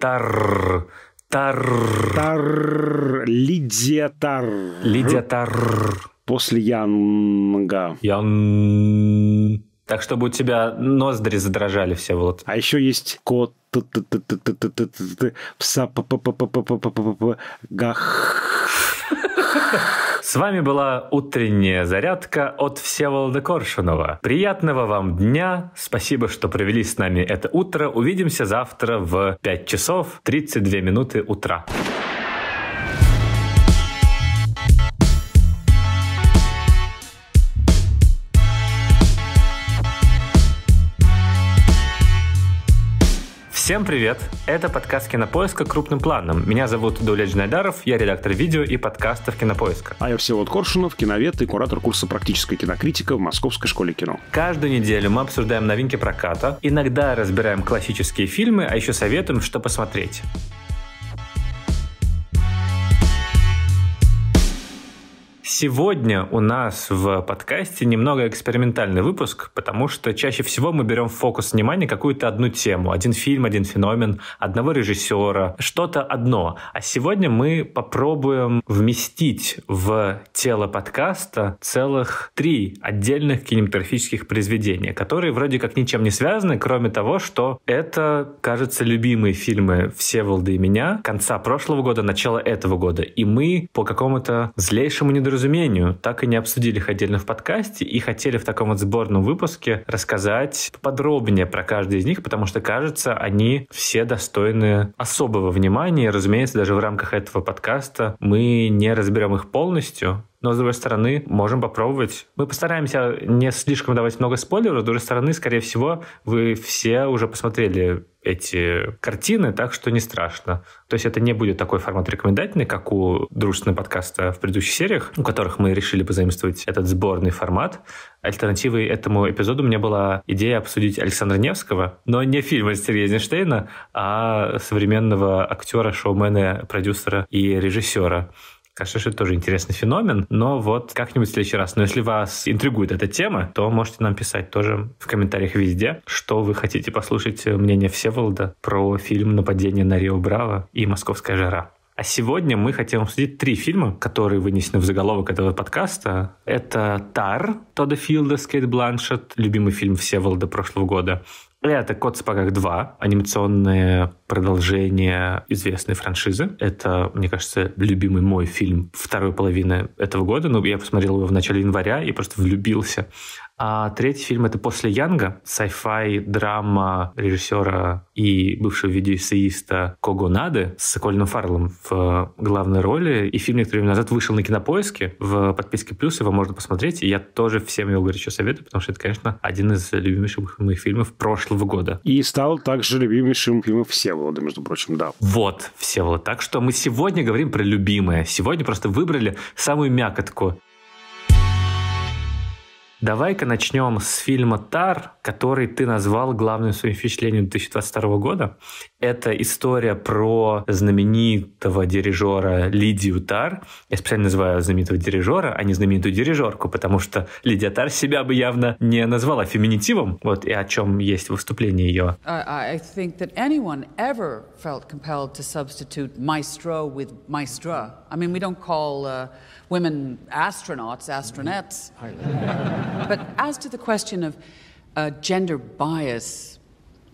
Тар. Тар. Тар. Лидия Тар. Лидия Тар. После Янга. Ян. Так, чтобы у тебя ноздри задрожали все, вот. А еще есть кот пса гах. С вами была утренняя зарядка от Всеволода Коршунова. Приятного вам дня. Спасибо, что провели с нами это утро. Увидимся завтра в 5 часов 32 минуты утра. Всем привет! Это подкаст «Кинопоиска. Крупным планом». Меня зовут Дуля Джинайдаров, я редактор видео и подкастов «Кинопоиска». А я Всеволод Коршунов, киновед и куратор курса практической кинокритика» в Московской школе кино. Каждую неделю мы обсуждаем новинки проката, иногда разбираем классические фильмы, а еще советуем, что посмотреть. Сегодня у нас в подкасте немного экспериментальный выпуск, потому что чаще всего мы берем в фокус внимания какую-то одну тему, один фильм, один феномен, одного режиссера, что-то одно. А сегодня мы попробуем вместить в тело подкаста целых три отдельных кинематографических произведения, которые вроде как ничем не связаны, кроме того, что это, кажется, любимые фильмы Всеволода и меня конца прошлого года, начала этого года. И мы по какому-то злейшему недоразумению недоразумению так и не обсудили их отдельно в подкасте и хотели в таком вот сборном выпуске рассказать подробнее про каждый из них, потому что, кажется, они все достойны особого внимания. И, разумеется, даже в рамках этого подкаста мы не разберем их полностью, но, с другой стороны, можем попробовать. Мы постараемся не слишком давать много спойлеров. С другой стороны, скорее всего, вы все уже посмотрели эти картины, так что не страшно. То есть это не будет такой формат рекомендательный, как у дружественного подкаста в предыдущих сериях, у которых мы решили позаимствовать этот сборный формат. Альтернативой этому эпизоду у меня была идея обсудить Александра Невского, но не фильма из Эйзенштейна, а современного актера, шоумена, продюсера и режиссера. Кажется, что это тоже интересный феномен, но вот как-нибудь в следующий раз. Но если вас интригует эта тема, то можете нам писать тоже в комментариях везде, что вы хотите послушать э, мнение Всеволода про фильм «Нападение на Рио Браво» и «Московская жара». А сегодня мы хотим обсудить три фильма, которые вынесены в заголовок этого подкаста. Это «Тар» Тодда Филда с Кейт Бланшет, любимый фильм Всеволода прошлого года, ну, это «Кот в сапогах 2», анимационное продолжение известной франшизы. Это, мне кажется, любимый мой фильм второй половины этого года. Ну, я посмотрел его в начале января и просто влюбился а третий фильм — это «После Янга», sci-fi драма режиссера и бывшего видеоэссеиста Кого Нады с Колином Фарлом в главной роли. И фильм некоторое время назад вышел на Кинопоиске, в подписке «Плюс» его можно посмотреть. И я тоже всем его горячо советую, потому что это, конечно, один из любимейших моих фильмов прошлого года. И стал также любимейшим фильмом Всеволода, между прочим, да. Вот, Всеволод. Так что мы сегодня говорим про любимое. Сегодня просто выбрали самую мякотку Давай-ка начнем с фильма «Тар», который ты назвал главным своим впечатлением 2022 года. Это история про знаменитого дирижера Лидию Тар. Я специально называю знаменитого дирижера, а не знаменитую дирижерку, потому что Лидия Тар себя бы явно не назвала феминитивом, вот и о чем есть выступление ее. I think that anyone ever felt compelled to substitute maestro with maestra. I mean, we don't call uh... women astronauts, astronauts. but as to the question of uh, gender bias,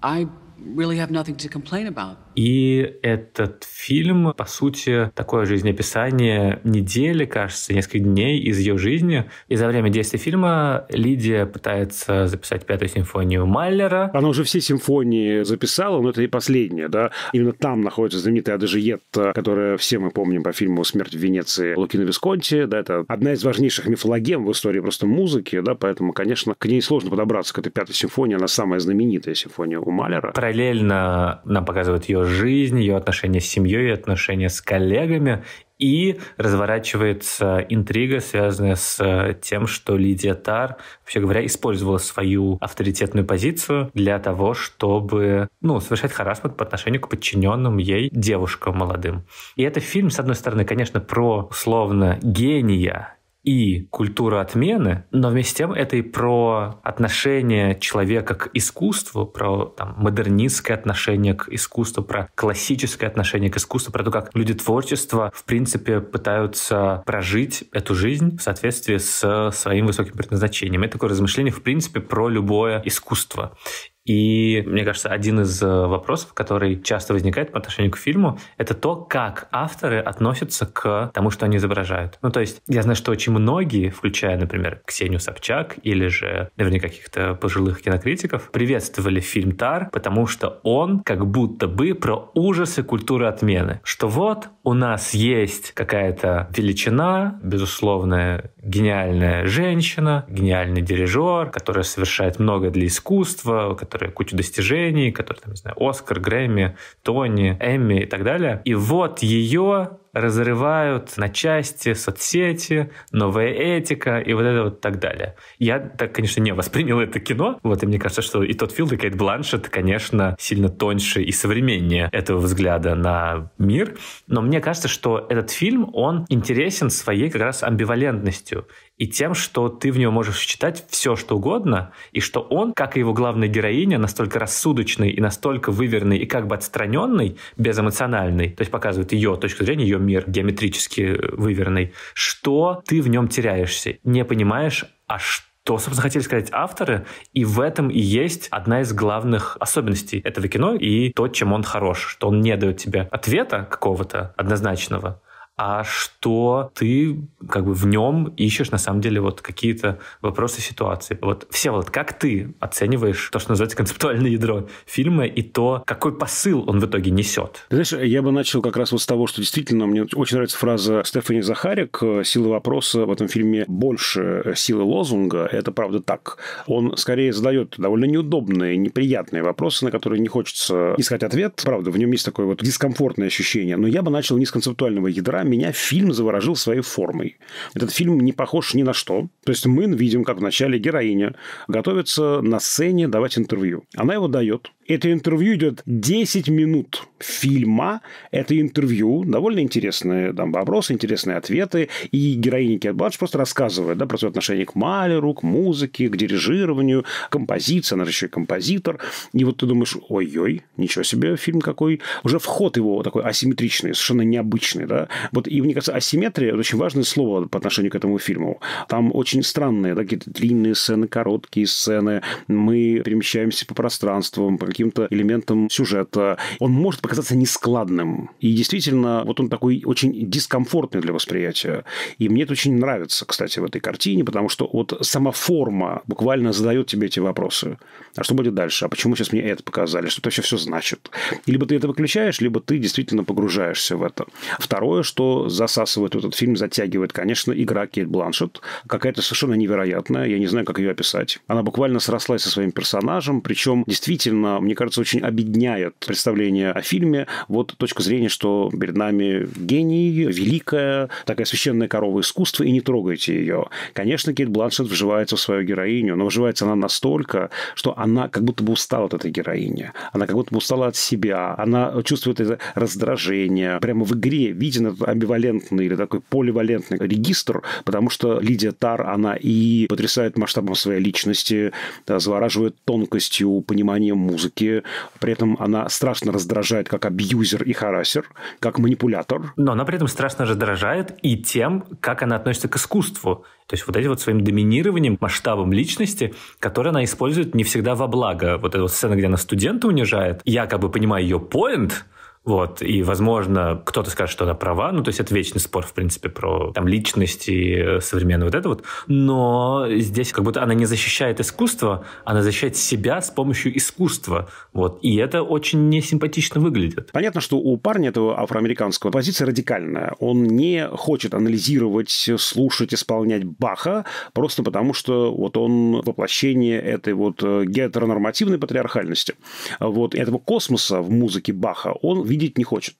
I really have nothing to complain about. И этот фильм, по сути, такое жизнеописание недели, кажется, нескольких дней из ее жизни. И за время действия фильма Лидия пытается записать пятую симфонию Маллера. Она уже все симфонии записала, но это и последняя, да. Именно там находится знаменитая Адажиетта, которая все мы помним по фильму «Смерть в Венеции» Лукина Висконти, да, это одна из важнейших мифологем в истории просто музыки, да, поэтому, конечно, к ней сложно подобраться, к этой пятой симфонии, она самая знаменитая симфония у Малера параллельно нам показывают ее жизнь, ее отношения с семьей, ее отношения с коллегами, и разворачивается интрига, связанная с э, тем, что Лидия Тар, вообще говоря, использовала свою авторитетную позицию для того, чтобы ну, совершать харасмент по отношению к подчиненным ей девушкам молодым. И это фильм, с одной стороны, конечно, про условно гения и культура отмены, но вместе с тем это и про отношение человека к искусству, про там, модернистское отношение к искусству, про классическое отношение к искусству, про то, как люди творчества, в принципе, пытаются прожить эту жизнь в соответствии с своим высоким предназначением. Это такое размышление, в принципе, про любое искусство. И, мне кажется, один из э, вопросов, который часто возникает по отношению к фильму, это то, как авторы относятся к тому, что они изображают. Ну, то есть, я знаю, что очень многие, включая, например, Ксению Собчак или же, наверное, каких-то пожилых кинокритиков, приветствовали фильм «Тар», потому что он как будто бы про ужасы культуры отмены. Что вот, у нас есть какая-то величина, безусловно, гениальная женщина, гениальный дирижер, которая совершает много для искусства, который авторы кучу достижений, которые, там, не знаю, Оскар, Грэмми, Тони, Эмми и так далее. И вот ее разрывают на части соцсети, новая этика и вот это вот так далее. Я так, конечно, не воспринял это кино, вот, и мне кажется, что и тот Филд, и Кейт Бланшет, конечно, сильно тоньше и современнее этого взгляда на мир, но мне кажется, что этот фильм, он интересен своей как раз амбивалентностью и тем, что ты в него можешь читать все, что угодно, и что он, как и его главная героиня, настолько рассудочный и настолько выверенный и как бы отстраненный, безэмоциональный, то есть показывает ее точку зрения, ее мир геометрически э, выверенный, что ты в нем теряешься, не понимаешь, а что то, собственно, хотели сказать авторы, и в этом и есть одна из главных особенностей этого кино и то, чем он хорош, что он не дает тебе ответа какого-то однозначного, а что ты как бы в нем ищешь на самом деле вот какие-то вопросы ситуации. Вот все вот как ты оцениваешь то, что называется концептуальное ядро фильма и то, какой посыл он в итоге несет? Ты знаешь, я бы начал как раз вот с того, что действительно мне очень нравится фраза Стефани Захарик э, «Сила вопроса в этом фильме больше силы лозунга». Это правда так. Он скорее задает довольно неудобные, неприятные вопросы, на которые не хочется искать ответ. Правда, в нем есть такое вот дискомфортное ощущение. Но я бы начал не с концептуального ядра, меня фильм заворожил своей формой. Этот фильм не похож ни на что. То есть мы видим, как вначале героиня готовится на сцене давать интервью. Она его дает. Это интервью идет 10 минут фильма. Это интервью, довольно интересные там, вопросы, интересные ответы. И героиня Кет Бадж просто рассказывает да, про свое отношение к Малеру, к музыке, к дирижированию, композиции. Она же еще и композитор. И вот ты думаешь, ой-ой, ничего себе, фильм какой. Уже вход его такой асимметричный, совершенно необычный. Да? Вот, и мне кажется, асимметрия – это очень важное слово по отношению к этому фильму. Там очень странные, да, какие-то длинные сцены, короткие сцены. Мы перемещаемся по пространствам каким-то элементом сюжета. Он может показаться нескладным. И действительно, вот он такой очень дискомфортный для восприятия. И мне это очень нравится, кстати, в этой картине, потому что вот сама форма буквально задает тебе эти вопросы. А что будет дальше? А почему сейчас мне это показали? Что это вообще все значит? И либо ты это выключаешь, либо ты действительно погружаешься в это. Второе, что засасывает этот фильм, затягивает, конечно, игра Кейт Бланшет. Какая-то совершенно невероятная. Я не знаю, как ее описать. Она буквально срослась со своим персонажем. Причем, действительно, мне кажется, очень объединяет представление о фильме вот точка зрения, что перед нами гений, великая, такая священная корова искусства, и не трогайте ее. Конечно, Кейт Бланшет вживается в свою героиню, но вживается она настолько, что она как будто бы устала от этой героини. Она как будто бы устала от себя. Она чувствует это раздражение. Прямо в игре виден этот амбивалентный или такой поливалентный регистр, потому что Лидия Тар, она и потрясает масштабом своей личности, да, завораживает тонкостью, понимания музыки, все при этом она страшно раздражает как абьюзер и харасер, как манипулятор. Но она при этом страшно раздражает и тем, как она относится к искусству. То есть вот этим вот своим доминированием, масштабом личности, который она использует не всегда во благо. Вот эта вот сцена, где она студента унижает, я как бы понимаю ее поинт, вот, и, возможно, кто-то скажет, что она права, ну, то есть это вечный спор, в принципе, про там личности и э, вот это вот, но здесь как будто она не защищает искусство, она защищает себя с помощью искусства, вот, и это очень несимпатично выглядит. Понятно, что у парня этого афроамериканского позиция радикальная, он не хочет анализировать, слушать, исполнять Баха, просто потому что вот он воплощение этой вот э, гетеронормативной патриархальности, вот, этого космоса в музыке Баха, он видеть не хочет.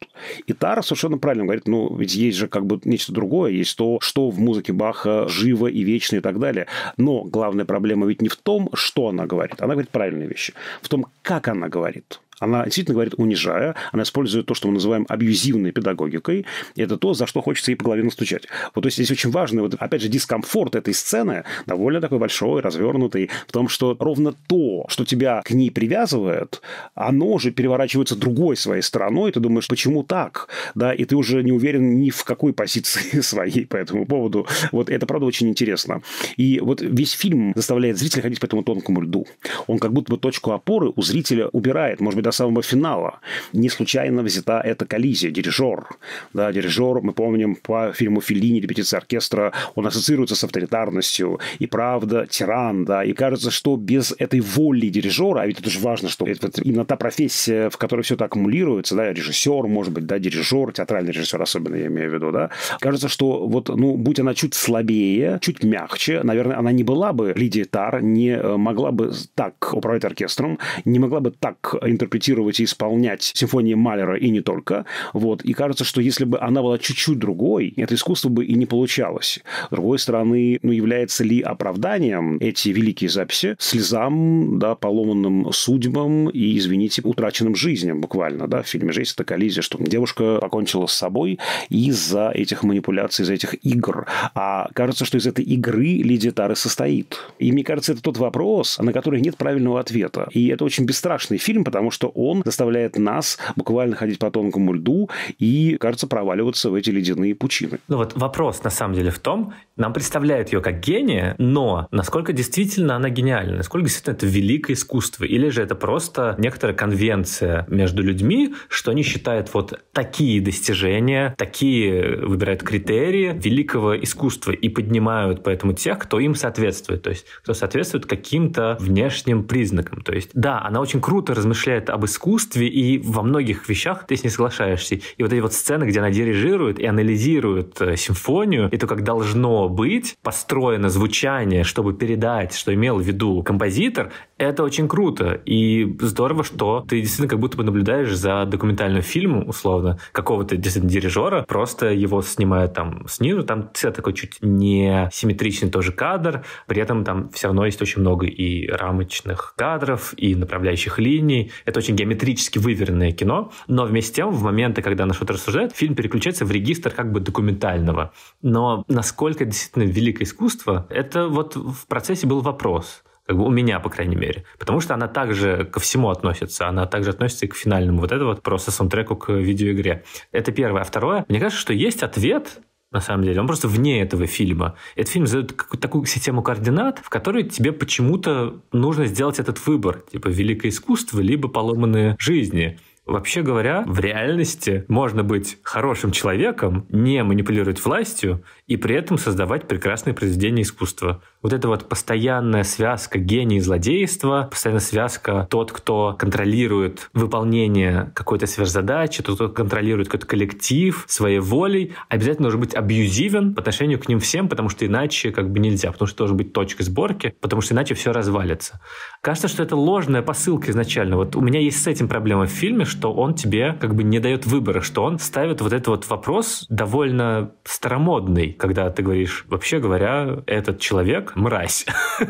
И Тара совершенно правильно говорит, ну, ведь есть же как бы нечто другое, есть то, что в музыке Баха живо и вечно и так далее. Но главная проблема ведь не в том, что она говорит, она говорит правильные вещи, в том, как она говорит. Она действительно говорит, унижая, она использует то, что мы называем абьюзивной педагогикой. И это то, за что хочется ей по голове настучать. Вот то есть здесь очень важный, вот, опять же, дискомфорт этой сцены довольно такой большой, развернутый, в том, что ровно то, что тебя к ней привязывает, оно же переворачивается другой своей стороной. Ты думаешь, почему так? Да, и ты уже не уверен ни в какой позиции своей по этому поводу. Вот это, правда, очень интересно. И вот весь фильм заставляет зрителя ходить по этому тонкому льду. Он как будто бы точку опоры у зрителя убирает. Может быть, до самого финала. Не случайно взята эта коллизия, дирижер. Да, дирижер, мы помним, по фильму Феллини «Репетиция оркестра», он ассоциируется с авторитарностью. И правда, тиран, да. И кажется, что без этой воли дирижера, а ведь это же важно, что это именно та профессия, в которой все это аккумулируется, да, режиссер, может быть, да, дирижер, театральный режиссер особенно, я имею в виду, да. Кажется, что вот, ну, будь она чуть слабее, чуть мягче, наверное, она не была бы Лидия Тар, не э, могла бы так управлять оркестром, не могла бы так интерпретировать интерпретировать и исполнять симфонии Малера и не только. Вот. И кажется, что если бы она была чуть-чуть другой, это искусство бы и не получалось. С другой стороны, ну, является ли оправданием эти великие записи слезам, да, поломанным судьбам и, извините, утраченным жизням буквально, да, в фильме же есть коллизия, что девушка покончила с собой из-за этих манипуляций, из-за этих игр. А кажется, что из этой игры Лидия Тары состоит. И мне кажется, это тот вопрос, на который нет правильного ответа. И это очень бесстрашный фильм, потому что что он заставляет нас буквально ходить по тонкому льду и, кажется, проваливаться в эти ледяные пучины. Ну вот вопрос на самом деле в том, нам представляют ее как гения, но насколько действительно она гениальна, насколько действительно это великое искусство, или же это просто некоторая конвенция между людьми, что они считают вот такие достижения, такие выбирают критерии великого искусства и поднимают поэтому тех, кто им соответствует, то есть кто соответствует каким-то внешним признакам. То есть да, она очень круто размышляет об искусстве, и во многих вещах ты с ней соглашаешься. И вот эти вот сцены, где она дирижирует и анализирует э, симфонию, и то, как должно быть построено звучание, чтобы передать, что имел в виду композитор, это очень круто. И здорово, что ты действительно как будто бы наблюдаешь за документальным фильмом, условно, какого-то действительно дирижера, просто его снимают там снизу, там всегда такой чуть не симметричный тоже кадр, при этом там все равно есть очень много и рамочных кадров, и направляющих линий. Это очень очень геометрически выверенное кино, но вместе с тем, в моменты, когда она что-то рассуждает, фильм переключается в регистр как бы документального. Но насколько действительно великое искусство, это вот в процессе был вопрос как бы у меня, по крайней мере. Потому что она также ко всему относится, она также относится и к финальному вот это вот просто саундтреку к видеоигре. Это первое. А второе, мне кажется, что есть ответ на самом деле. Он просто вне этого фильма. Этот фильм задает такую систему координат, в которой тебе почему-то нужно сделать этот выбор. Типа великое искусство, либо поломанные жизни. Вообще говоря, в реальности можно быть хорошим человеком, не манипулировать властью и при этом создавать прекрасные произведения искусства. Вот эта вот постоянная связка гения и злодейства, постоянная связка тот, кто контролирует выполнение какой-то сверхзадачи, тот, кто контролирует какой-то коллектив своей волей, обязательно должен быть абьюзивен по отношению к ним всем, потому что иначе как бы нельзя, потому что должен быть точка сборки, потому что иначе все развалится. Кажется, что это ложная посылка изначально. Вот у меня есть с этим проблема в фильме, что он тебе как бы не дает выбора, что он ставит вот этот вот вопрос довольно старомодный, когда ты говоришь, вообще говоря, этот человек мразь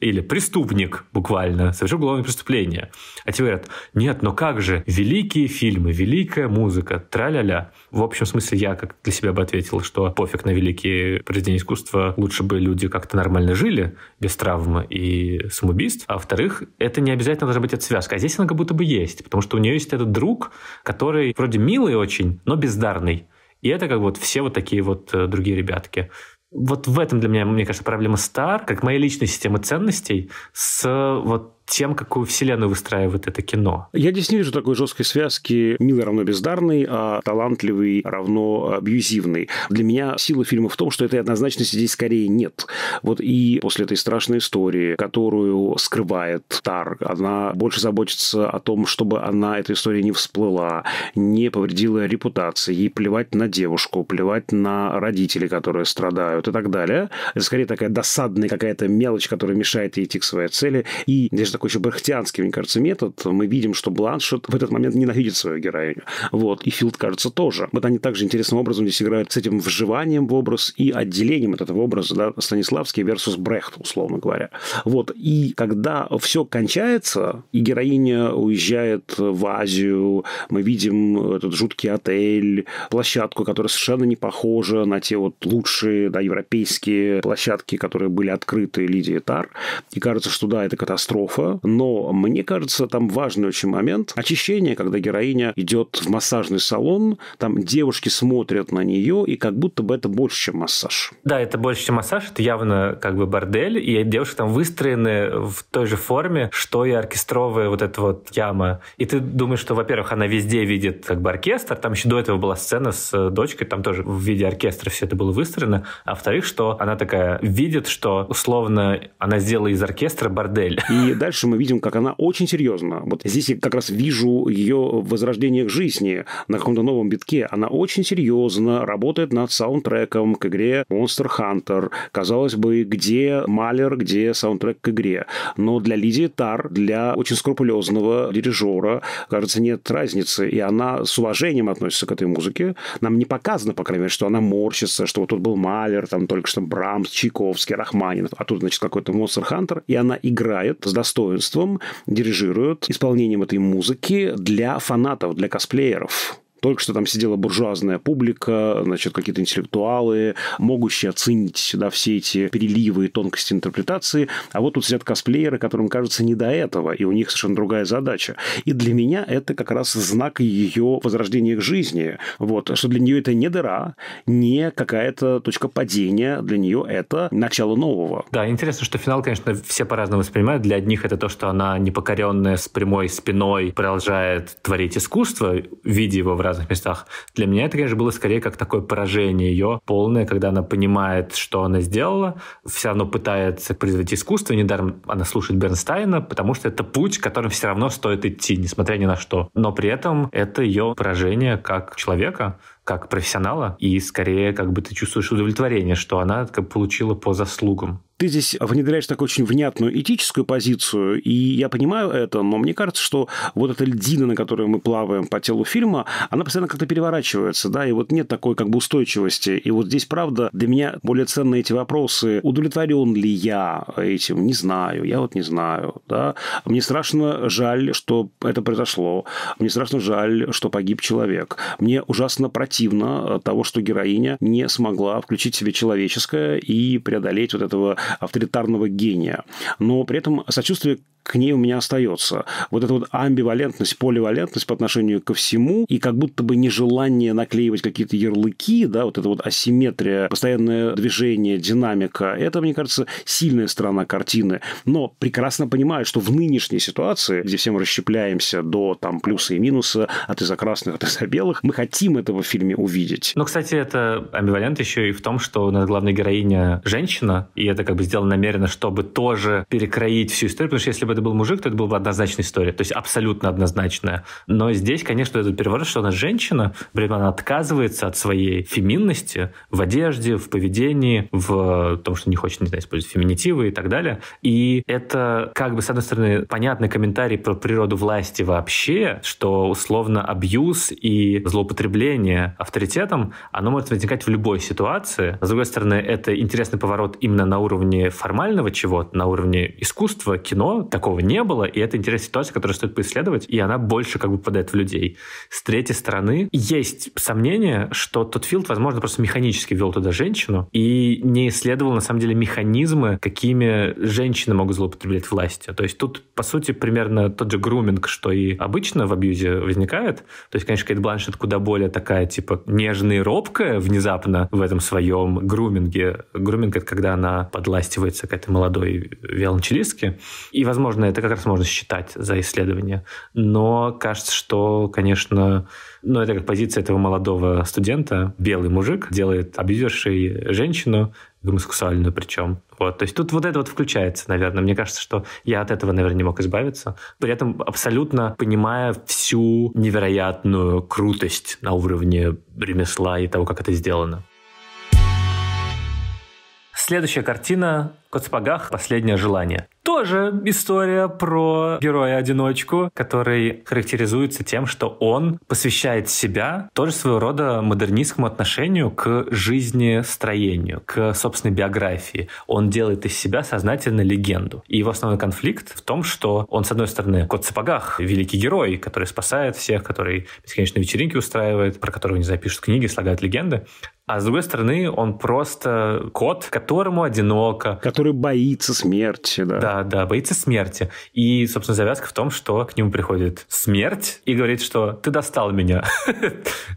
или преступник буквально, совершил уголовное преступление. А тебе говорят, нет, но как же, великие фильмы, великая музыка, тра-ля-ля. В общем смысле я как для себя бы ответил, что пофиг на великие произведения искусства, лучше бы люди как-то нормально жили, без травм и самоубийств. А во-вторых, это не обязательно должна быть отсвязка. А здесь она как будто бы есть, потому что у нее есть этот друг, который вроде милый очень, но бездарный. И это как вот все вот такие вот э, другие ребятки. Вот в этом для меня, мне кажется, проблема Star, как моей личной системы ценностей, с э, вот тем, какую вселенную выстраивает это кино. Я здесь не вижу такой жесткой связки «милый равно бездарный», а «талантливый равно абьюзивный». Для меня сила фильма в том, что этой однозначности здесь скорее нет. Вот и после этой страшной истории, которую скрывает Тар, она больше заботится о том, чтобы она, эта история, не всплыла, не повредила репутации, ей плевать на девушку, плевать на родителей, которые страдают и так далее. Это скорее такая досадная какая-то мелочь, которая мешает ей идти к своей цели. И здесь такой еще бархтианский, мне кажется, метод. Мы видим, что Бланшет в этот момент ненавидит свою героиню. Вот. И Филд, кажется, тоже. Вот они также интересным образом здесь играют с этим вживанием в образ и отделением от этого образа, да, Станиславский versus Брехт, условно говоря. Вот. И когда все кончается, и героиня уезжает в Азию, мы видим этот жуткий отель, площадку, которая совершенно не похожа на те вот лучшие, да, европейские площадки, которые были открыты Лидии Тар. И кажется, что да, это катастрофа, но мне кажется, там важный очень момент очищение когда героиня идет в массажный салон, там девушки смотрят на нее, и как будто бы это больше, чем массаж. Да, это больше, чем массаж, это явно как бы бордель, и девушки там выстроены в той же форме, что и оркестровая вот эта вот яма. И ты думаешь, что, во-первых, она везде видит как бы оркестр, там еще до этого была сцена с э, дочкой, там тоже в виде оркестра все это было выстроено, а во-вторых, что она такая видит, что условно она сделала из оркестра бордель. И дальше дальше мы видим, как она очень серьезно. Вот здесь я как раз вижу ее возрождение к жизни на каком-то новом битке. Она очень серьезно работает над саундтреком к игре Monster Hunter. Казалось бы, где Малер, где саундтрек к игре. Но для Лидии Тар, для очень скрупулезного дирижера, кажется, нет разницы. И она с уважением относится к этой музыке. Нам не показано, по крайней мере, что она морщится, что вот тут был Малер, там только что Брамс, Чайковский, Рахманинов, а тут, значит, какой-то Monster Hunter, и она играет с достоинством достоинством дирижирует исполнением этой музыки для фанатов, для косплееров. Только что там сидела буржуазная публика, значит, какие-то интеллектуалы, могущие оценить сюда все эти переливы и тонкости интерпретации. А вот тут сидят косплееры, которым кажется не до этого, и у них совершенно другая задача. И для меня это как раз знак ее возрождения к жизни. Вот, что для нее это не дыра, не какая-то точка падения, для нее это начало нового. Да, интересно, что финал, конечно, все по-разному воспринимают. Для одних это то, что она непокоренная с прямой спиной продолжает творить искусство в виде его в разных местах. Для меня это, конечно, было скорее как такое поражение ее полное, когда она понимает, что она сделала, все равно пытается производить искусство, недаром она слушает Бернстайна, потому что это путь, которым все равно стоит идти, несмотря ни на что. Но при этом это ее поражение как человека, как профессионала, и скорее как бы ты чувствуешь удовлетворение, что она как, получила по заслугам ты здесь внедряешь такую очень внятную этическую позицию, и я понимаю это, но мне кажется, что вот эта льдина, на которой мы плаваем по телу фильма, она постоянно как-то переворачивается, да, и вот нет такой как бы устойчивости. И вот здесь, правда, для меня более ценны эти вопросы. Удовлетворен ли я этим? Не знаю, я вот не знаю, да. Мне страшно жаль, что это произошло. Мне страшно жаль, что погиб человек. Мне ужасно противно э, того, что героиня не смогла включить в себе человеческое и преодолеть вот этого авторитарного гения. Но при этом сочувствие к ней у меня остается. Вот эта вот амбивалентность, поливалентность по отношению ко всему, и как будто бы нежелание наклеивать какие-то ярлыки, да, вот эта вот асимметрия, постоянное движение, динамика, это, мне кажется, сильная сторона картины. Но прекрасно понимаю, что в нынешней ситуации, где все мы расщепляемся до там плюса и минуса, от а ты за красных, а ты за белых, мы хотим этого в фильме увидеть. Но, ну, кстати, это амбивалент еще и в том, что у нас главная героиня женщина, и это как бы сделано намеренно, чтобы тоже перекроить всю историю, потому что если бы это был мужик, то это была бы однозначная история, то есть абсолютно однозначная. Но здесь, конечно, этот переворот, что она женщина, блин, она отказывается от своей феминности в одежде, в поведении, в том, что не хочет, не знаю, использовать феминитивы и так далее. И это, как бы, с одной стороны, понятный комментарий про природу власти вообще, что условно абьюз и злоупотребление авторитетом, оно может возникать в любой ситуации. С другой стороны, это интересный поворот именно на уровне формального чего-то, на уровне искусства, кино, такого не было, и это интересная ситуация, которую стоит поисследовать, и она больше как бы попадает в людей. С третьей стороны, есть сомнение, что тот Филд, возможно, просто механически вел туда женщину и не исследовал, на самом деле, механизмы, какими женщины могут злоупотреблять властью. То есть тут, по сути, примерно тот же груминг, что и обычно в абьюзе возникает. То есть, конечно, Кейт Бланшет куда более такая, типа, нежная и робкая внезапно в этом своем груминге. Груминг — это когда она подластивается к этой молодой виолончелистке. И, возможно, можно, это как раз можно считать за исследование. Но кажется, что, конечно, ну, это как позиция этого молодого студента. Белый мужик делает абьюзершей женщину, гомосексуальную причем. Вот, то есть тут вот это вот включается, наверное. Мне кажется, что я от этого, наверное, не мог избавиться. При этом абсолютно понимая всю невероятную крутость на уровне ремесла и того, как это сделано. Следующая картина Кот сапогах «Последнее желание». Тоже история про героя-одиночку, который характеризуется тем, что он посвящает себя тоже своего рода модернистскому отношению к жизни строению, к собственной биографии. Он делает из себя сознательно легенду. И его основной конфликт в том, что он, с одной стороны, кот в сапогах, великий герой, который спасает всех, который бесконечные вечеринки устраивает, про которого, не знаю, книги, слагают легенды, а с другой стороны, он просто кот, которому одиноко, который боится смерти, да. Да, да, боится смерти. И, собственно, завязка в том, что к нему приходит смерть и говорит, что ты достал меня.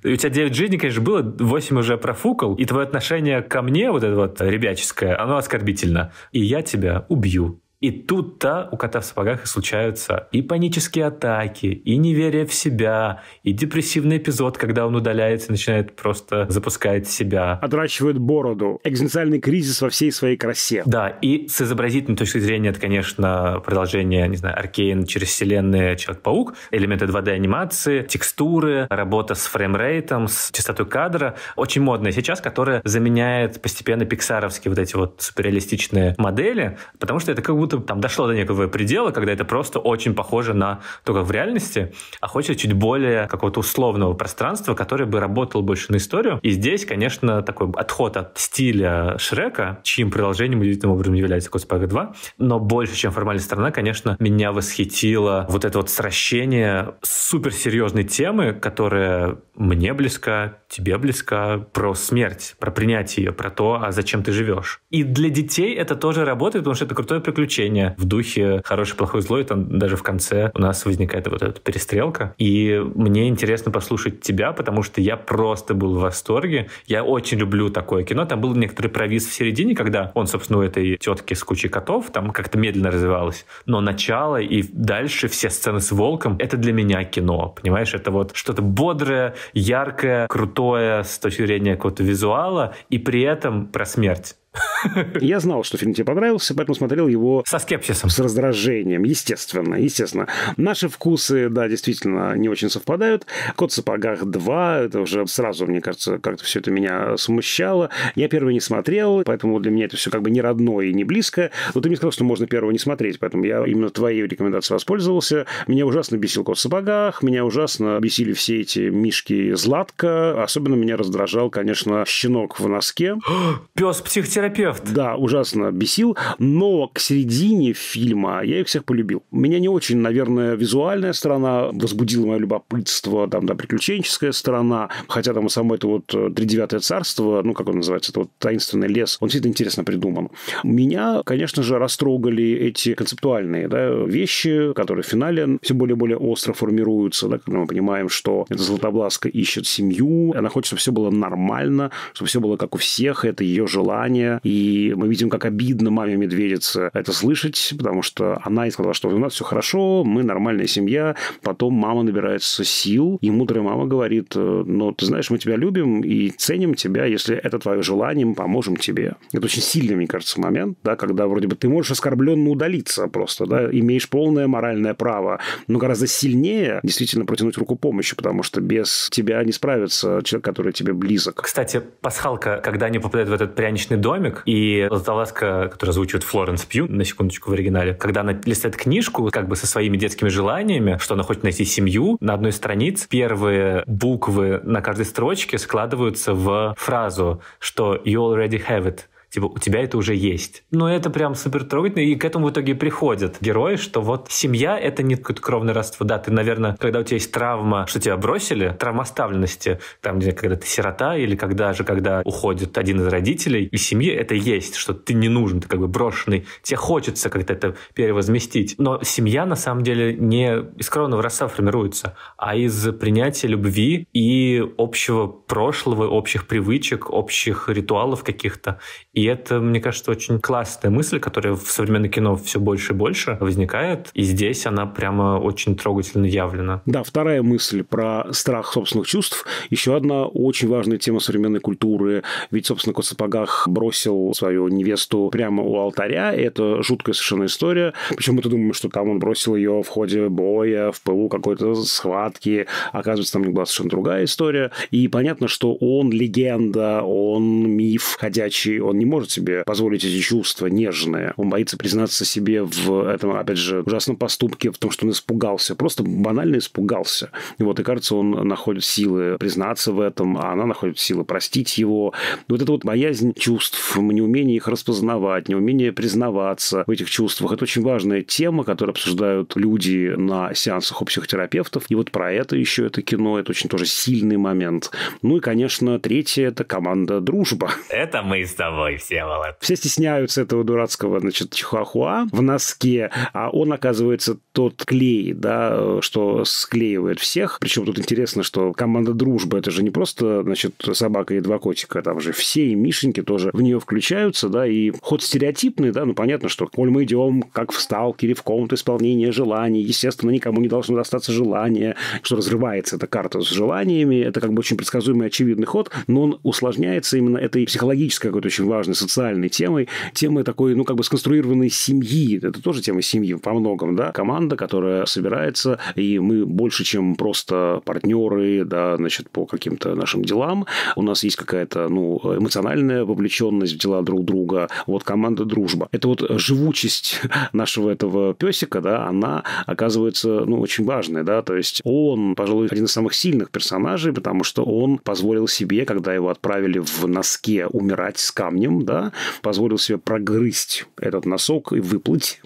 У тебя 9 жизней, конечно, было, 8 уже профукал, и твое отношение ко мне, вот это вот ребяческое, оно оскорбительно. И я тебя убью. И тут-то у кота в сапогах и случаются и панические атаки, и неверие в себя, и депрессивный эпизод, когда он удаляется и начинает просто запускать себя. Отращивает бороду. Экзистенциальный кризис во всей своей красе. Да, и с изобразительной точки зрения это, конечно, продолжение, не знаю, Аркейн через вселенные Человек-паук, элементы 2D-анимации, текстуры, работа с фреймрейтом, с частотой кадра, очень модная сейчас, которая заменяет постепенно пиксаровские вот эти вот суперреалистичные модели, потому что это как будто будто там дошло до некого предела, когда это просто очень похоже на то, как в реальности, а хочется чуть более какого-то условного пространства, которое бы работало больше на историю. И здесь, конечно, такой отход от стиля Шрека, чьим продолжением удивительным образом является Коспак 2, но больше, чем формальная сторона, конечно, меня восхитило вот это вот сращение суперсерьезной темы, которая мне близка, тебе близка, про смерть, про принятие ее, про то, а зачем ты живешь. И для детей это тоже работает, потому что это крутое приключение, общение в духе «хороший, плохой, злой». Там даже в конце у нас возникает вот эта перестрелка. И мне интересно послушать тебя, потому что я просто был в восторге. Я очень люблю такое кино. Там был некоторый провис в середине, когда он, собственно, у этой тетки с кучей котов там как-то медленно развивалось. Но начало и дальше все сцены с волком — это для меня кино, понимаешь? Это вот что-то бодрое, яркое, крутое с точки зрения какого-то визуала и при этом про смерть. Я знал, что фильм тебе понравился, поэтому смотрел его... Со скепсисом. С раздражением, естественно, естественно. Наши вкусы, да, действительно, не очень совпадают. «Кот в сапогах 2», это уже сразу, мне кажется, как-то все это меня смущало. Я первый не смотрел, поэтому для меня это все как бы не родное и не близкое. Но ты мне сказал, что можно первого не смотреть, поэтому я именно твоей рекомендацией воспользовался. Меня ужасно бесил «Кот в сапогах», меня ужасно бесили все эти мишки Златка. Особенно меня раздражал, конечно, «Щенок в носке». «Пес-психотерапевт» психотерапевт. Да, ужасно бесил. Но к середине фильма я их всех полюбил. Меня не очень, наверное, визуальная сторона возбудила мое любопытство, там, да, приключенческая сторона. Хотя там само это вот э, «Тридевятое царство», ну, как он называется, это вот «Таинственный лес», он действительно интересно придуман. Меня, конечно же, растрогали эти концептуальные да, вещи, которые в финале все более и более остро формируются, да, когда мы понимаем, что эта Златобласка ищет семью, она хочет, чтобы все было нормально, чтобы все было как у всех, это ее желание, и мы видим, как обидно маме медведица это слышать, потому что она и сказала, что у нас все хорошо, мы нормальная семья. Потом мама набирается сил, и мудрая мама говорит, «Э, ну, ты знаешь, мы тебя любим и ценим тебя, если это твое желание, мы поможем тебе. Это очень сильный, мне кажется, момент, да, когда вроде бы ты можешь оскорбленно удалиться просто, да, имеешь полное моральное право, но гораздо сильнее действительно протянуть руку помощи, потому что без тебя не справится человек, который тебе близок. Кстати, пасхалка, когда они попадают в этот пряничный дом, «Экономик», и Златовласка, которая звучит Флоренс Пью, на секундочку, в оригинале, когда она листает книжку, как бы со своими детскими желаниями, что она хочет найти семью, на одной странице первые буквы на каждой строчке складываются в фразу, что «you already have it», типа, у тебя это уже есть. Но это прям супер трогательно, и к этому в итоге приходят герои, что вот семья — это не какое-то кровное родство. Да, ты, наверное, когда у тебя есть травма, что тебя бросили, травма оставленности, там, где когда ты сирота, или когда же, когда уходит один из родителей, и семьи это есть, что ты не нужен, ты как бы брошенный. Тебе хочется как-то это перевозместить. Но семья, на самом деле, не из кровного родства формируется, а из принятия любви и общего прошлого, общих привычек, общих ритуалов каких-то. И и это, мне кажется, очень классная мысль, которая в современном кино все больше и больше возникает. И здесь она прямо очень трогательно явлена. Да, вторая мысль про страх собственных чувств. Еще одна очень важная тема современной культуры. Ведь, собственно, кот в сапогах бросил свою невесту прямо у алтаря. Это жуткая совершенно история. Причем мы-то думаем, что там он бросил ее в ходе боя, в пылу какой-то схватки. Оказывается, там не была совершенно другая история. И понятно, что он легенда, он миф ходячий, он не может себе позволить эти чувства нежные. Он боится признаться себе в этом, опять же, ужасном поступке, в том, что он испугался. Просто банально испугался. И вот, и кажется, он находит силы признаться в этом, а она находит силы простить его. Вот это вот боязнь чувств, неумение их распознавать, неумение признаваться в этих чувствах. Это очень важная тема, которую обсуждают люди на сеансах у психотерапевтов. И вот про это еще это кино. Это очень тоже сильный момент. Ну и, конечно, третье – это команда «Дружба». Это мы с тобой Всеволод. Все стесняются этого дурацкого, значит, чихуахуа в носке, а он, оказывается, тот клей, да, что склеивает всех. Причем тут интересно, что команда дружбы, это же не просто, значит, собака и два котика, там же все и Мишеньки тоже в нее включаются, да, и ход стереотипный, да, ну, понятно, что, коль мы идем, как в сталке, сталкере, в комнату исполнения желаний, естественно, никому не должно достаться желание, что разрывается эта карта с желаниями, это как бы очень предсказуемый, очевидный ход, но он усложняется именно этой психологической какой-то очень важной сложной социальной темой, темой такой, ну, как бы сконструированной семьи. Это тоже тема семьи по многом, да. Команда, которая собирается, и мы больше, чем просто партнеры, да, значит, по каким-то нашим делам. У нас есть какая-то, ну, эмоциональная вовлеченность в дела друг друга. Вот команда дружба. Это вот живучесть нашего этого песика, да, она оказывается, ну, очень важная, да. То есть он, пожалуй, один из самых сильных персонажей, потому что он позволил себе, когда его отправили в носке умирать с камнем, да, позволил себе прогрызть этот носок и выплыть,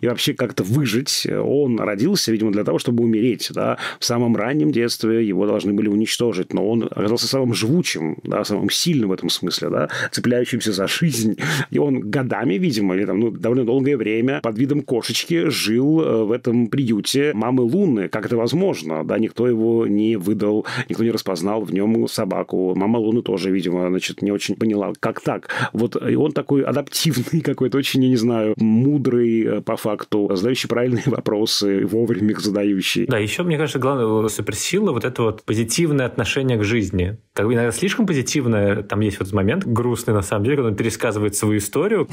и вообще как-то выжить. Он родился, видимо, для того, чтобы умереть, да. В самом раннем детстве его должны были уничтожить, но он оказался самым живучим, да, самым сильным в этом смысле, да, цепляющимся за жизнь. И он годами, видимо, или там, ну, довольно долгое время под видом кошечки жил э, в этом приюте мамы Луны. Как это возможно? Да, никто его не выдал, никто не распознал в нем собаку. Мама Луны тоже, видимо, значит, не очень поняла, как так. Вот э, и он такой адаптивный какой-то, очень, я не знаю, мудрый э, по факту, задающий правильные вопросы, вовремя их задающий. Да, еще, мне кажется, главная суперсила вот это вот позитивное отношение к жизни. Так, иногда слишком позитивное, там есть вот момент грустный, на самом деле, когда он пересказывает свою историю.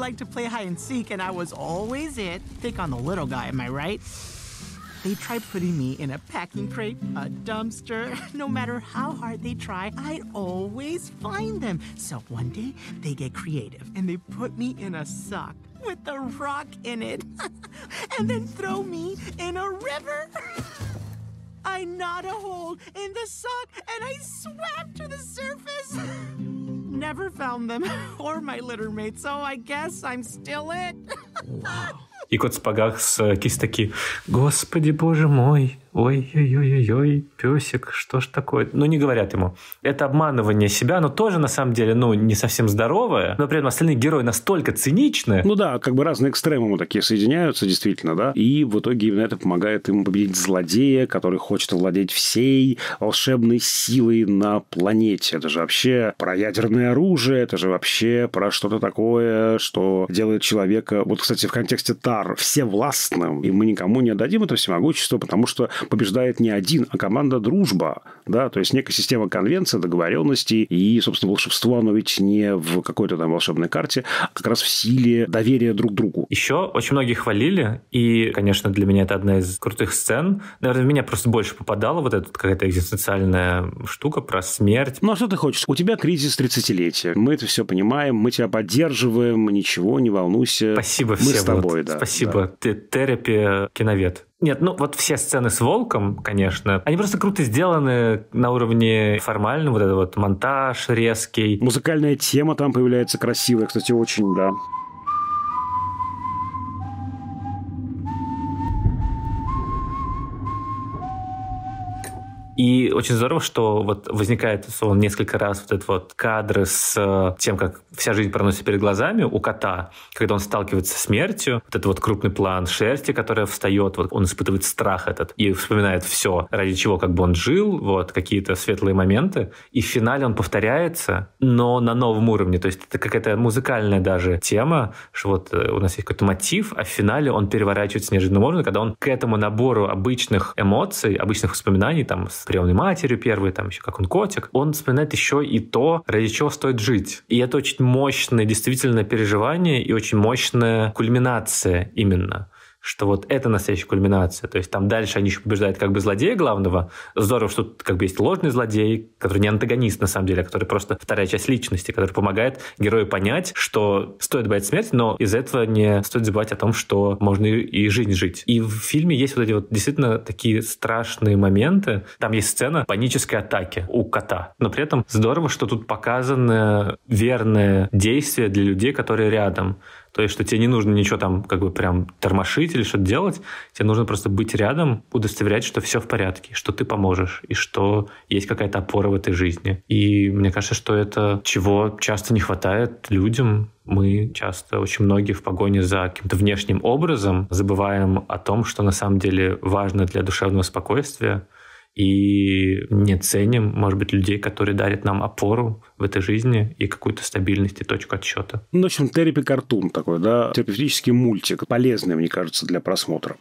Like to play hide and seek, and I was always it. Pick on the little guy, am I right? They try putting me in a packing crate, a dumpster. No matter how hard they try, i always find them. So one day, they get creative and they put me in a sock with a rock in it and then throw me in a river. I gnawed a hole in the sock and I swam to the surface. Never found them or my litter mate, so I guess I'm still it. wow. И кот в сапогах с э, кисть такие «Господи, боже мой, ой-ой-ой-ой, песик, что ж такое? Ну, не говорят ему. Это обманывание себя, но тоже, на самом деле, ну, не совсем здоровое, но при этом остальные герои настолько циничны. Ну да, как бы разные экстремумы такие соединяются, действительно, да, и в итоге именно это помогает ему победить злодея, который хочет овладеть всей волшебной силой на планете. Это же вообще про ядерное оружие, это же вообще про что-то такое, что делает человека, вот, кстати, в контексте Тар, всевластным, и мы никому не отдадим это всемогущество, потому что побеждает не один, а команда дружба, да, то есть некая система конвенций, договоренностей и, собственно, волшебство, оно ведь не в какой-то там волшебной карте, а как раз в силе доверия друг другу. Еще очень многие хвалили, и, конечно, для меня это одна из крутых сцен. Наверное, в меня просто больше попадала вот эта какая-то экзистенциальная штука про смерть. Ну, а что ты хочешь? У тебя кризис 30-летия. Мы это все понимаем, мы тебя поддерживаем, ничего, не волнуйся. Спасибо мы всем. Мы с тобой, вот. да. Спасибо. Да. Терапия, киновед. Нет, ну вот все сцены с волком, конечно, они просто круто сделаны на уровне формального, вот этот вот монтаж резкий. Музыкальная тема там появляется красивая, кстати, очень, да. И очень здорово, что вот возникает он несколько раз вот этот вот кадр с э, тем, как вся жизнь проносится перед глазами у кота, когда он сталкивается с смертью, вот этот вот крупный план шерсти, которая встает, вот он испытывает страх этот и вспоминает все, ради чего как бы он жил, вот какие-то светлые моменты, и в финале он повторяется, но на новом уровне, то есть это какая-то музыкальная даже тема, что вот э, у нас есть какой-то мотив, а в финале он переворачивается неожиданно, образом, когда он к этому набору обычных эмоций, обычных воспоминаний, там, с приемной матерью первый, там, еще как он котик, он вспоминает еще и то, ради чего стоит жить. И это очень мощное действительно переживание и очень мощная кульминация именно что вот это настоящая кульминация. То есть там дальше они еще побеждают как бы злодея главного. Здорово, что тут как бы есть ложный злодей, который не антагонист на самом деле, а который просто вторая часть личности, который помогает герою понять, что стоит бояться смерти, но из этого не стоит забывать о том, что можно и жизнь жить. И в фильме есть вот эти вот действительно такие страшные моменты. Там есть сцена панической атаки у кота. Но при этом здорово, что тут показаны верные действия для людей, которые рядом. То есть, что тебе не нужно ничего там как бы прям тормошить или что-то делать, тебе нужно просто быть рядом, удостоверять, что все в порядке, что ты поможешь, и что есть какая-то опора в этой жизни. И мне кажется, что это чего часто не хватает людям, мы часто, очень многие в погоне за каким-то внешним образом забываем о том, что на самом деле важно для душевного спокойствия, и не ценим, может быть, людей, которые дарят нам опору в этой жизни и какую-то стабильность и точку отсчета. Ну, в общем, терапи-картун такой, да, терапевтический мультик, полезный, мне кажется, для просмотра.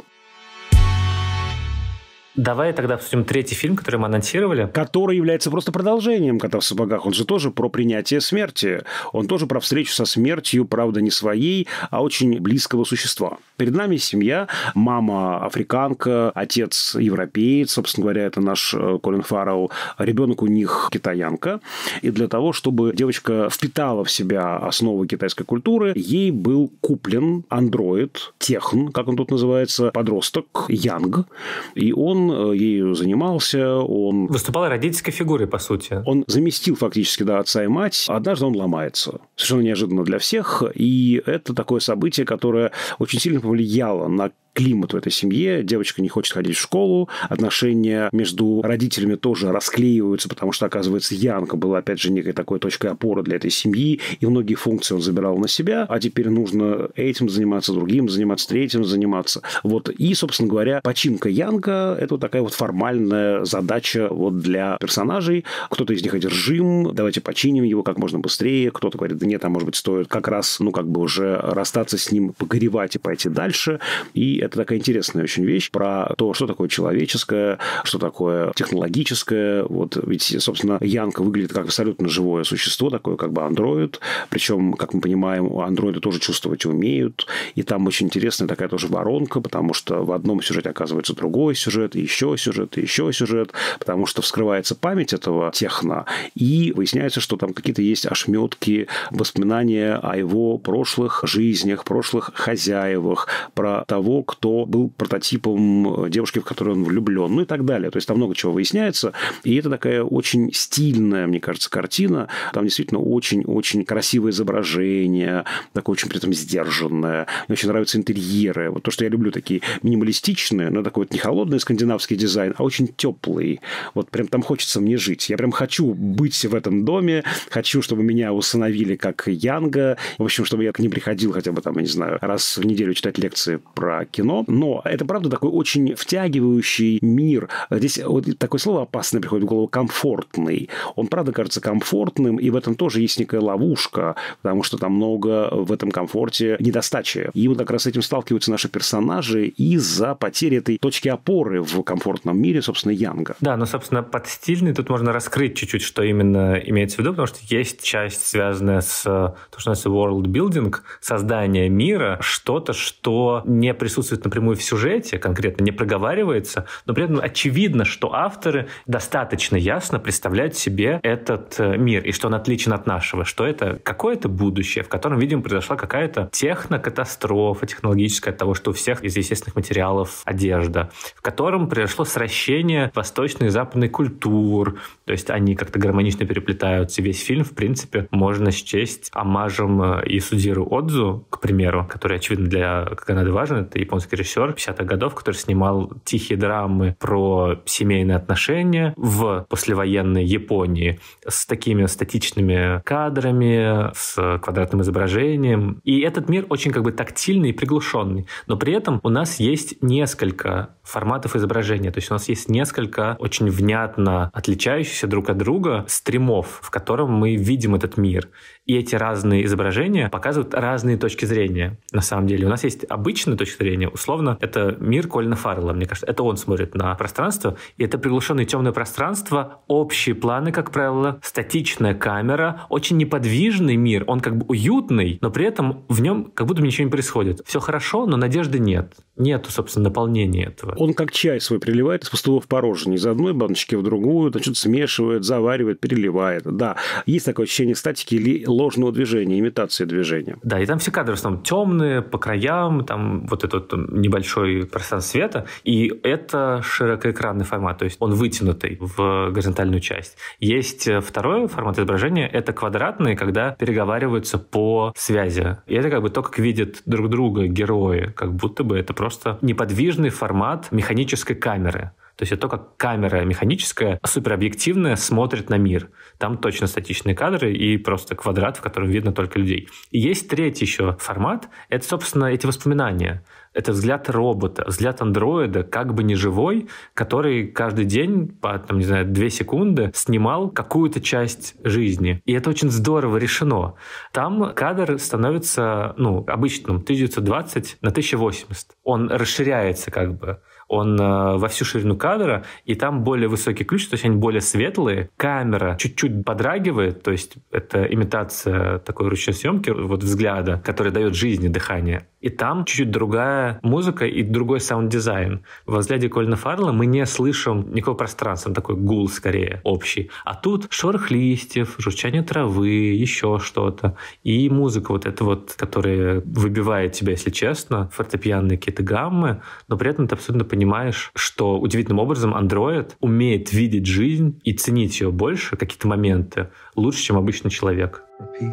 Давай тогда обсудим третий фильм, который мы анонсировали. Который является просто продолжением «Кота в сапогах». Он же тоже про принятие смерти. Он тоже про встречу со смертью, правда, не своей, а очень близкого существа. Перед нами семья. Мама африканка, отец европеец, собственно говоря, это наш э, Колин Фаррелл. Ребенок у них китаянка. И для того, чтобы девочка впитала в себя основы китайской культуры, ей был куплен андроид, техн, как он тут называется, подросток, Янг. И он он э, ею занимался, он... Выступал родительской фигурой, по сути. Он заместил фактически, да, отца и мать. Однажды он ломается. Совершенно неожиданно для всех. И это такое событие, которое очень сильно повлияло на климат в этой семье, девочка не хочет ходить в школу, отношения между родителями тоже расклеиваются, потому что, оказывается, Янка была, опять же, некой такой точкой опоры для этой семьи, и многие функции он забирал на себя, а теперь нужно этим заниматься, другим заниматься, третьим заниматься. Вот. И, собственно говоря, починка Янка – это вот такая вот формальная задача вот для персонажей. Кто-то из них одержим, давайте починим его как можно быстрее. Кто-то говорит, да нет, а может быть, стоит как раз, ну, как бы уже расстаться с ним, погоревать и пойти дальше. И это такая интересная очень вещь про то, что такое человеческое, что такое технологическое. Вот ведь, собственно, Янка выглядит как абсолютно живое существо, такое как бы андроид. Причем, как мы понимаем, андроиды тоже чувствовать умеют. И там очень интересная такая тоже воронка, потому что в одном сюжете оказывается другой сюжет, и еще сюжет, и еще сюжет, потому что вскрывается память этого техно, и выясняется, что там какие-то есть ошметки, воспоминания о его прошлых жизнях, прошлых хозяевах, про того, кто был прототипом э, девушки, в которую он влюблен, ну и так далее. То есть там много чего выясняется. И это такая очень стильная, мне кажется, картина. Там действительно очень-очень красивое изображение, такое очень при этом сдержанное. Мне очень нравятся интерьеры. Вот то, что я люблю, такие минималистичные, но такой вот не холодный скандинавский дизайн, а очень теплый. Вот прям там хочется мне жить. Я прям хочу быть в этом доме, хочу, чтобы меня усыновили как Янга. В общем, чтобы я к ним приходил хотя бы там, я не знаю, раз в неделю читать лекции про кино кино, но это, правда, такой очень втягивающий мир. Здесь вот такое слово опасное приходит в голову – комфортный. Он, правда, кажется комфортным, и в этом тоже есть некая ловушка, потому что там много в этом комфорте недостачи. И вот как раз с этим сталкиваются наши персонажи из-за потери этой точки опоры в комфортном мире, собственно, Янга. Да, но, собственно, под стильный тут можно раскрыть чуть-чуть, что именно имеется в виду, потому что есть часть, связанная с то, что называется world building, создание мира, что-то, что не присутствует присутствует напрямую в сюжете, конкретно не проговаривается, но при этом очевидно, что авторы достаточно ясно представляют себе этот э, мир и что он отличен от нашего, что это какое-то будущее, в котором, видимо, произошла какая-то технокатастрофа технологическая от того, что у всех из естественных материалов одежда, в котором произошло сращение восточной и западной культур, то есть они как-то гармонично переплетаются. Весь фильм, в принципе, можно счесть амажем э, и судиру Отзу, к примеру, который, очевидно, для Канады важен, это японский японский режиссер 50-х годов, который снимал тихие драмы про семейные отношения в послевоенной Японии с такими статичными кадрами, с квадратным изображением. И этот мир очень как бы тактильный и приглушенный. Но при этом у нас есть несколько форматов изображения. То есть у нас есть несколько очень внятно отличающихся друг от друга стримов, в котором мы видим этот мир. И эти разные изображения показывают разные точки зрения, на самом деле. У нас есть обычная точка зрения, условно, это мир Колина Фаррелла, мне кажется. Это он смотрит на пространство, и это приглушенное темное пространство, общие планы, как правило, статичная камера, очень неподвижный мир, он как бы уютный, но при этом в нем как будто ничего не происходит. Все хорошо, но надежды нет. Нет, собственно, наполнения этого. Он как чай свой приливает из пустого в порожнее, из одной баночки в другую, значит, смешивает, заваривает, переливает. Да, есть такое ощущение статики или ложного движения, имитации движения. Да, и там все кадры в основном темные, по краям, там вот этот небольшой пространство света, и это широкоэкранный формат, то есть он вытянутый в горизонтальную часть. Есть э, второй формат изображения, это квадратные, когда переговариваются по связи. И это как бы то, как видят друг друга герои, как будто бы это просто просто неподвижный формат механической камеры. То есть это то, как камера механическая, суперобъективная, смотрит на мир. Там точно статичные кадры и просто квадрат, в котором видно только людей. И есть третий еще формат — это, собственно, эти воспоминания это взгляд робота, взгляд андроида, как бы не живой, который каждый день по, там, не знаю, две секунды снимал какую-то часть жизни. И это очень здорово решено. Там кадр становится, ну, обычным, 1920 на 1080. Он расширяется как бы он э, во всю ширину кадра, и там более высокий ключ, то есть они более светлые. Камера чуть-чуть подрагивает, то есть это имитация такой ручной съемки, вот взгляда, который дает жизни, дыхание. И там чуть-чуть другая музыка и другой саунд-дизайн. В взгляде Кольна Фаррелла мы не слышим никакого пространства, такой гул скорее общий. А тут шорох листьев, журчание травы, еще что-то. И музыка вот эта вот, которая выбивает тебя, если честно, фортепианные какие-то гаммы, но при этом ты абсолютно понимаешь, что удивительным образом андроид умеет видеть жизнь и ценить ее больше, какие-то моменты, лучше, чем обычный человек.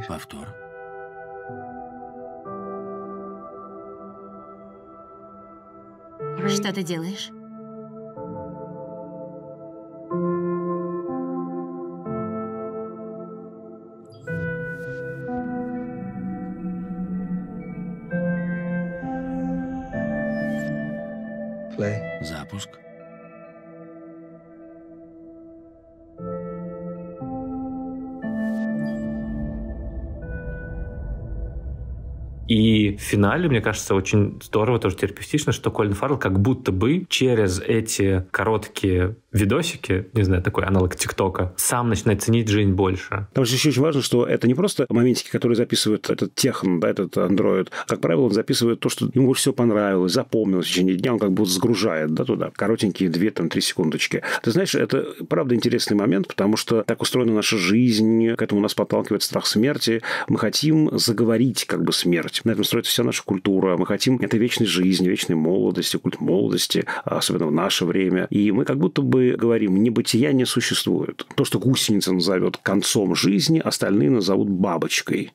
Повтор. Что ты делаешь? И в финале, мне кажется, очень здорово, тоже терапевтично, что Колин Фаррелл как будто бы через эти короткие видосики, не знаю, такой аналог ТикТока, сам начинает ценить жизнь больше. Там же еще очень важно, что это не просто моментики, которые записывают этот техн, да, этот андроид. Как правило, он записывает то, что ему все понравилось, запомнилось в течение дня, он как бы сгружает, да, туда. Коротенькие две, там, три секундочки. Ты знаешь, это правда интересный момент, потому что так устроена наша жизнь, к этому нас подталкивает страх смерти. Мы хотим заговорить как бы смерть. На этом строится вся наша культура. Мы хотим этой вечной жизни, вечной молодости, культ молодости, а, особенно в наше время. И мы как будто бы говорим, небытия не существует. То, что гусеница назовет концом жизни, остальные назовут бабочкой.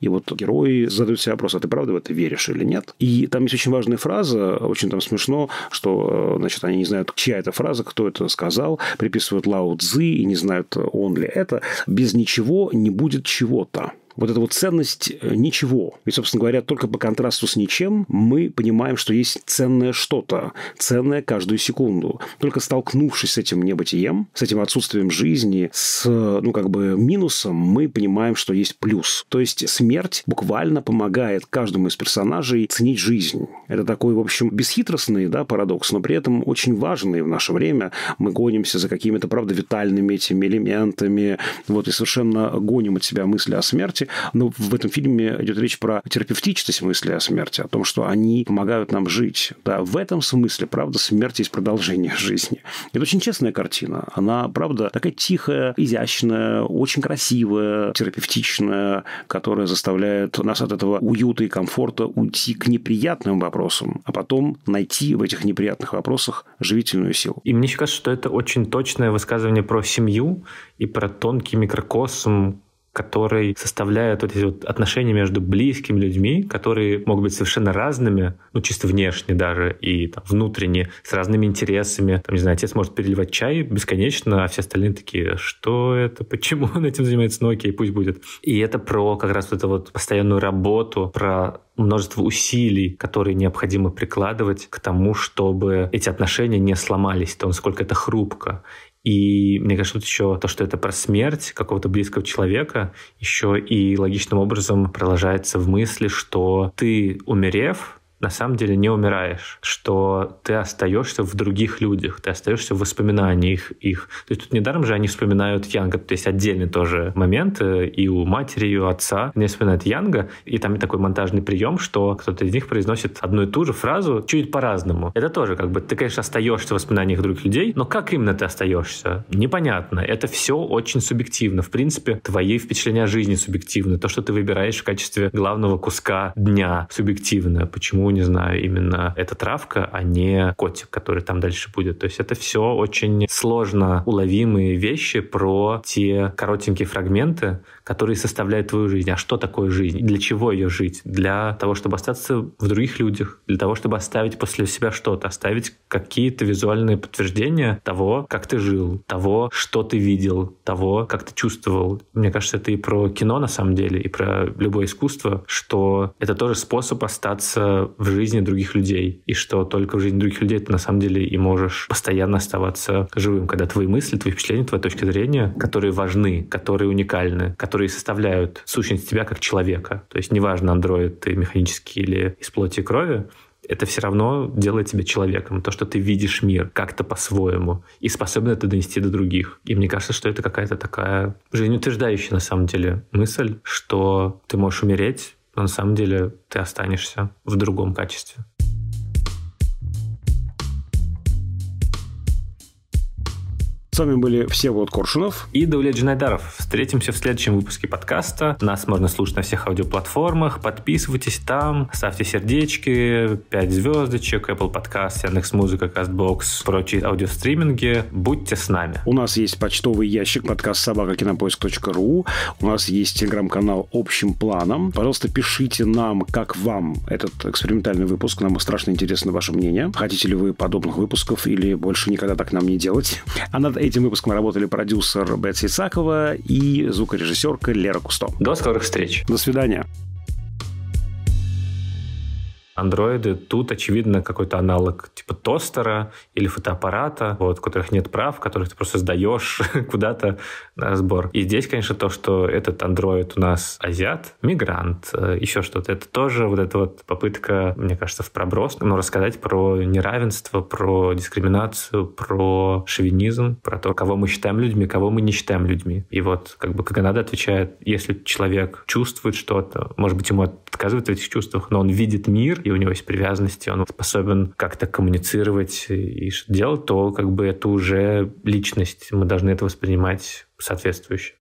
И вот герои задают себе вопрос, а ты правда в это веришь или нет? И там есть очень важная фраза, очень там смешно, что, э, значит, они не знают, чья это фраза, кто это сказал, приписывают Лао Цзы и не знают, он ли это. Без ничего не будет чего-то вот эта вот ценность э, ничего. и собственно говоря, только по контрасту с ничем мы понимаем, что есть ценное что-то, ценное каждую секунду. Только столкнувшись с этим небытием, с этим отсутствием жизни, с, ну, как бы минусом, мы понимаем, что есть плюс. То есть смерть буквально помогает каждому из персонажей ценить жизнь. Это такой, в общем, бесхитростный, да, парадокс, но при этом очень важный в наше время. Мы гонимся за какими-то, правда, витальными этими элементами, вот, и совершенно гоним от себя мысли о смерти, но ну, в этом фильме идет речь про терапевтичность мысли о смерти, о том, что они помогают нам жить. Да, в этом смысле, правда, смерть есть продолжение жизни. Это очень честная картина. Она, правда, такая тихая, изящная, очень красивая, терапевтичная, которая заставляет нас от этого уюта и комфорта уйти к неприятным вопросам, а потом найти в этих неприятных вопросах живительную силу. И мне еще кажется, что это очень точное высказывание про семью и про тонкий микрокосм, который составляет вот эти вот отношения между близкими людьми, которые могут быть совершенно разными, ну, чисто внешне даже, и там, внутренне, с разными интересами. Там, не знаю, отец может переливать чай бесконечно, а все остальные такие, что это, почему он этим занимается, ну, окей, пусть будет. И это про как раз вот эту вот постоянную работу, про множество усилий, которые необходимо прикладывать к тому, чтобы эти отношения не сломались, то, насколько это хрупко. И мне кажется, тут еще то, что это про смерть какого-то близкого человека, еще и логичным образом продолжается в мысли, что ты, умерев, на самом деле не умираешь, что ты остаешься в других людях, ты остаешься в воспоминаниях их. То есть тут недаром же они вспоминают Янга, то есть отдельный тоже момент э, и у матери, и у отца. Они вспоминают Янга, и там такой монтажный прием, что кто-то из них произносит одну и ту же фразу чуть по-разному. Это тоже как бы ты, конечно, остаешься в воспоминаниях других людей, но как именно ты остаешься? Непонятно. Это все очень субъективно. В принципе, твои впечатления о жизни субъективны. То, что ты выбираешь в качестве главного куска дня, субъективно. Почему не знаю, именно эта травка, а не котик, который там дальше будет. То есть это все очень сложно уловимые вещи про те коротенькие фрагменты, которые составляют твою жизнь. А что такое жизнь? Для чего ее жить? Для того, чтобы остаться в других людях, для того, чтобы оставить после себя что-то, оставить какие-то визуальные подтверждения того, как ты жил, того, что ты видел, того, как ты чувствовал. Мне кажется, это и про кино на самом деле, и про любое искусство, что это тоже способ остаться в жизни других людей, и что только в жизни других людей ты на самом деле и можешь постоянно оставаться живым, когда твои мысли, твои впечатления, твоя точка зрения, которые важны, которые уникальны, которые составляют сущность тебя как человека. То есть неважно, андроид ты механический или из плоти и крови, это все равно делает тебя человеком. То, что ты видишь мир как-то по-своему и способен это донести до других. И мне кажется, что это какая-то такая жизнеутверждающая на самом деле мысль, что ты можешь умереть, но на самом деле ты останешься в другом качестве. С вами были Всеволод Коршунов и Давлет Джинайдаров. Встретимся в следующем выпуске подкаста. Нас можно слушать на всех аудиоплатформах. Подписывайтесь там, ставьте сердечки, 5 звездочек, Apple Podcast, Яндекс.Музыка, Castbox, прочие аудиостриминги. Будьте с нами. У нас есть почтовый ящик подкаст собакакинопоиск.ру. У нас есть телеграм-канал общим планом. Пожалуйста, пишите нам, как вам этот экспериментальный выпуск. Нам страшно интересно ваше мнение. Хотите ли вы подобных выпусков или больше никогда так нам не делать? А над этим выпуском работали продюсер Бетси Исакова и звукорежиссерка Лера Кусто. До скорых встреч. До свидания андроиды, тут, очевидно, какой-то аналог типа тостера или фотоаппарата, вот, у которых нет прав, которых ты просто сдаешь куда-то на сбор. И здесь, конечно, то, что этот андроид у нас азиат, мигрант, э, еще что-то, это тоже вот эта вот попытка, мне кажется, в проброс, но ну, рассказать про неравенство, про дискриминацию, про шовинизм, про то, кого мы считаем людьми, кого мы не считаем людьми. И вот как бы Каганада отвечает, если человек чувствует что-то, может быть, ему отказывают в этих чувствах, но он видит мир, и у него есть привязанности, он способен как-то коммуницировать и что-то делать, то как бы это уже личность. Мы должны это воспринимать соответствующе.